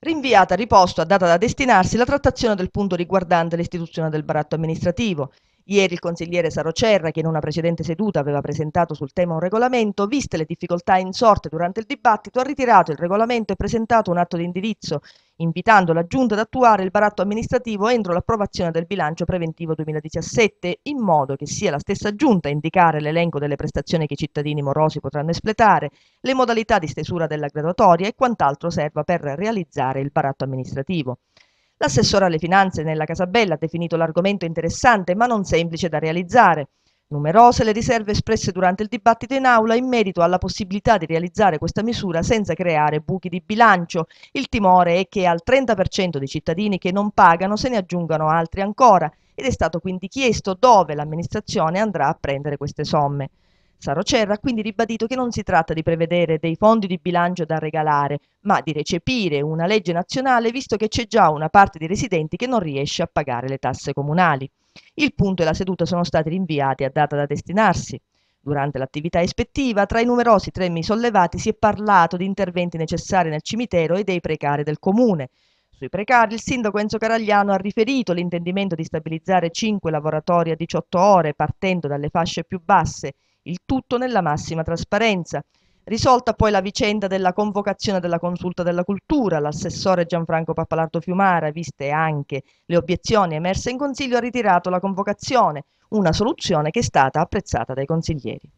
rinviata a riposto a data da destinarsi la trattazione del punto riguardante l'istituzione del baratto amministrativo. Ieri il consigliere Sarocerra, che in una precedente seduta aveva presentato sul tema un regolamento, viste le difficoltà insorte durante il dibattito, ha ritirato il regolamento e presentato un atto di indirizzo invitando la Giunta ad attuare il baratto amministrativo entro l'approvazione del bilancio preventivo 2017, in modo che sia la stessa Giunta a indicare l'elenco delle prestazioni che i cittadini morosi potranno espletare, le modalità di stesura della graduatoria e quant'altro serva per realizzare il baratto amministrativo. L'assessore alle finanze nella Casabella ha definito l'argomento interessante ma non semplice da realizzare. Numerose le riserve espresse durante il dibattito in aula in merito alla possibilità di realizzare questa misura senza creare buchi di bilancio. Il timore è che al 30% dei cittadini che non pagano se ne aggiungano altri ancora ed è stato quindi chiesto dove l'amministrazione andrà a prendere queste somme. Sarocerra ha quindi ribadito che non si tratta di prevedere dei fondi di bilancio da regalare, ma di recepire una legge nazionale visto che c'è già una parte di residenti che non riesce a pagare le tasse comunali. Il punto e la seduta sono stati rinviati a data da destinarsi. Durante l'attività ispettiva, tra i numerosi temi sollevati, si è parlato di interventi necessari nel cimitero e dei precari del comune. Sui precari il sindaco Enzo Caragliano ha riferito l'intendimento di stabilizzare 5 lavoratori a 18 ore partendo dalle fasce più basse, il tutto nella massima trasparenza. Risolta poi la vicenda della convocazione della consulta della cultura, l'assessore Gianfranco Pappalardo Fiumara, viste anche le obiezioni emerse in consiglio, ha ritirato la convocazione, una soluzione che è stata apprezzata dai consiglieri.